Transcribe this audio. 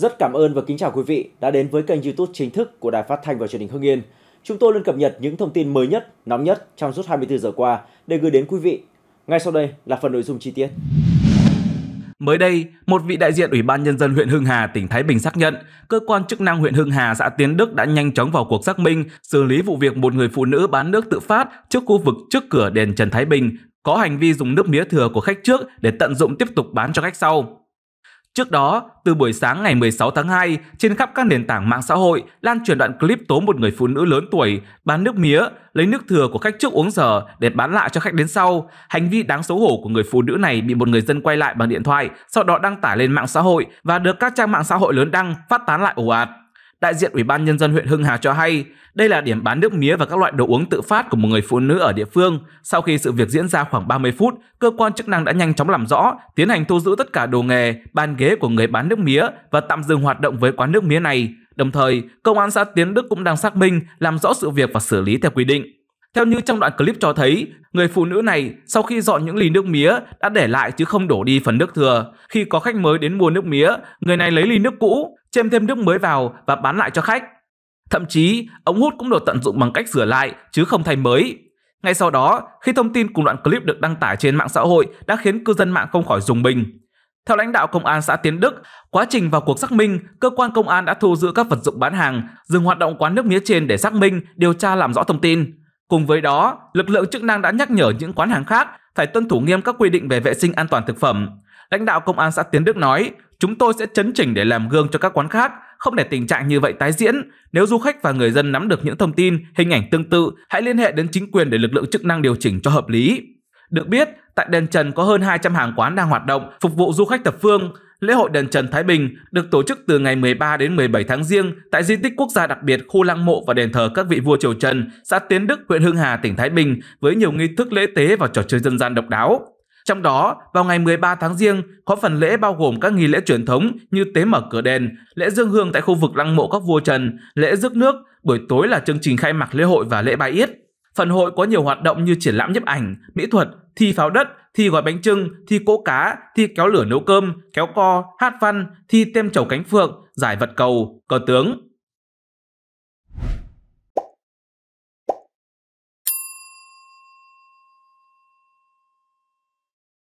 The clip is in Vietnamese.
Rất cảm ơn và kính chào quý vị đã đến với kênh YouTube chính thức của Đài Phát thanh và Truyền hình Hưng Yên. Chúng tôi luôn cập nhật những thông tin mới nhất, nóng nhất trong suốt 24 giờ qua để gửi đến quý vị. Ngay sau đây là phần nội dung chi tiết. Mới đây, một vị đại diện Ủy ban Nhân dân huyện Hưng Hà, tỉnh Thái Bình xác nhận, cơ quan chức năng huyện Hưng Hà, xã Tiến Đức đã nhanh chóng vào cuộc xác minh, xử lý vụ việc một người phụ nữ bán nước tự phát trước khu vực trước cửa đền Trần Thái Bình, có hành vi dùng nước mía thừa của khách trước để tận dụng tiếp tục bán cho khách sau. Trước đó, từ buổi sáng ngày 16 tháng 2, trên khắp các nền tảng mạng xã hội lan truyền đoạn clip tố một người phụ nữ lớn tuổi bán nước mía, lấy nước thừa của khách trước uống giờ để bán lại cho khách đến sau. Hành vi đáng xấu hổ của người phụ nữ này bị một người dân quay lại bằng điện thoại, sau đó đăng tải lên mạng xã hội và được các trang mạng xã hội lớn đăng phát tán lại ồ ạt đại diện Ủy ban Nhân dân huyện Hưng Hà cho hay đây là điểm bán nước mía và các loại đồ uống tự phát của một người phụ nữ ở địa phương. Sau khi sự việc diễn ra khoảng 30 phút, cơ quan chức năng đã nhanh chóng làm rõ, tiến hành thu giữ tất cả đồ nghề, bàn ghế của người bán nước mía và tạm dừng hoạt động với quán nước mía này. Đồng thời, Công an xã Tiến Đức cũng đang xác minh, làm rõ sự việc và xử lý theo quy định. Theo như trong đoạn clip cho thấy, người phụ nữ này sau khi dọn những ly nước mía đã để lại chứ không đổ đi phần nước thừa. Khi có khách mới đến mua nước mía, người này lấy ly nước cũ, chêm thêm nước mới vào và bán lại cho khách. Thậm chí, ống hút cũng được tận dụng bằng cách rửa lại chứ không thay mới. Ngay sau đó, khi thông tin cùng đoạn clip được đăng tải trên mạng xã hội đã khiến cư dân mạng không khỏi dùng mình. Theo lãnh đạo công an xã Tiến Đức, quá trình vào cuộc xác minh, cơ quan công an đã thu giữ các vật dụng bán hàng, dừng hoạt động quán nước mía trên để xác minh, điều tra làm rõ thông tin. Cùng với đó, lực lượng chức năng đã nhắc nhở những quán hàng khác phải tuân thủ nghiêm các quy định về vệ sinh an toàn thực phẩm. Lãnh đạo công an xã Tiến Đức nói, chúng tôi sẽ chấn chỉnh để làm gương cho các quán khác, không để tình trạng như vậy tái diễn. Nếu du khách và người dân nắm được những thông tin, hình ảnh tương tự, hãy liên hệ đến chính quyền để lực lượng chức năng điều chỉnh cho hợp lý. Được biết, tại Đền Trần có hơn 200 hàng quán đang hoạt động phục vụ du khách thập phương, Lễ hội đền Trần Thái Bình được tổ chức từ ngày 13 đến 17 tháng Giêng tại di tích quốc gia đặc biệt khu lăng mộ và đền thờ các vị vua triều Trần, xã Tiến Đức, huyện Hưng Hà, tỉnh Thái Bình với nhiều nghi thức lễ tế và trò chơi dân gian độc đáo. Trong đó, vào ngày 13 tháng Giêng có phần lễ bao gồm các nghi lễ truyền thống như tế mở cửa đền, lễ dương hương tại khu vực lăng mộ các vua Trần, lễ rước nước, buổi tối là chương trình khai mạc lễ hội và lễ bài yết. Phần hội có nhiều hoạt động như triển lãm nhiếp ảnh, mỹ thuật, thi pháo đất, thi gói bánh trưng, thi cỗ cá, thi kéo lửa nấu cơm, kéo co, hát văn, thi tem chầu cánh phượng, giải vật cầu, cờ tướng,